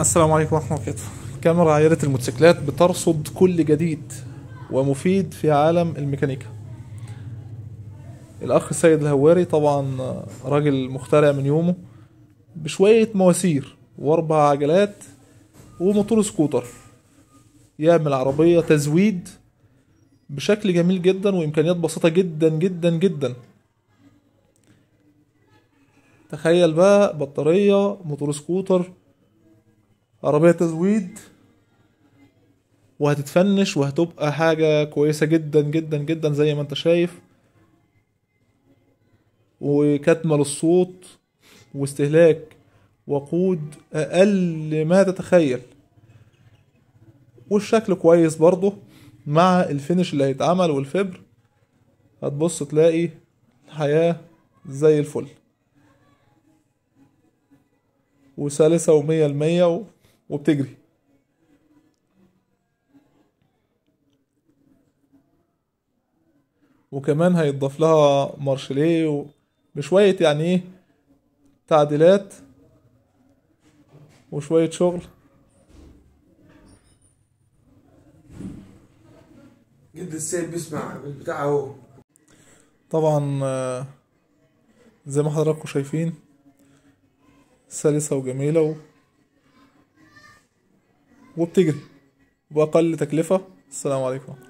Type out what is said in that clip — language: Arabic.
السلام عليكم ورحمة الله وبركاته كاميرا عيارة الموتوسيكلات بترصد كل جديد ومفيد في عالم الميكانيكا الأخ السيد الهواري طبعا راجل مخترع من يومه بشوية مواسير وأربع عجلات وموتور سكوتر يعمل عربية تزويد بشكل جميل جدا وإمكانيات بسيطة جدا جدا جدا تخيل بقى بطارية موتور سكوتر عربية تزويد وهتتفنش وهتبقى حاجة كويسة جدا جدا جدا زي ما انت شايف وكتمة للصوت واستهلاك وقود أقل ما تتخيل والشكل كويس برضه مع الفينش اللي هيتعمل والفبر هتبص تلاقي الحياة زي الفل وسلسة ومية المية و... وبتجري وكمان هيتضاف لها مارشاليه بشوية يعني ايه تعديلات وشوية شغل جد السيد بيسمع البتاع اهو طبعا آه، زي ما حضراتكم شايفين سلسة وجميلة و... وبتجري بأقل تكلفة السلام عليكم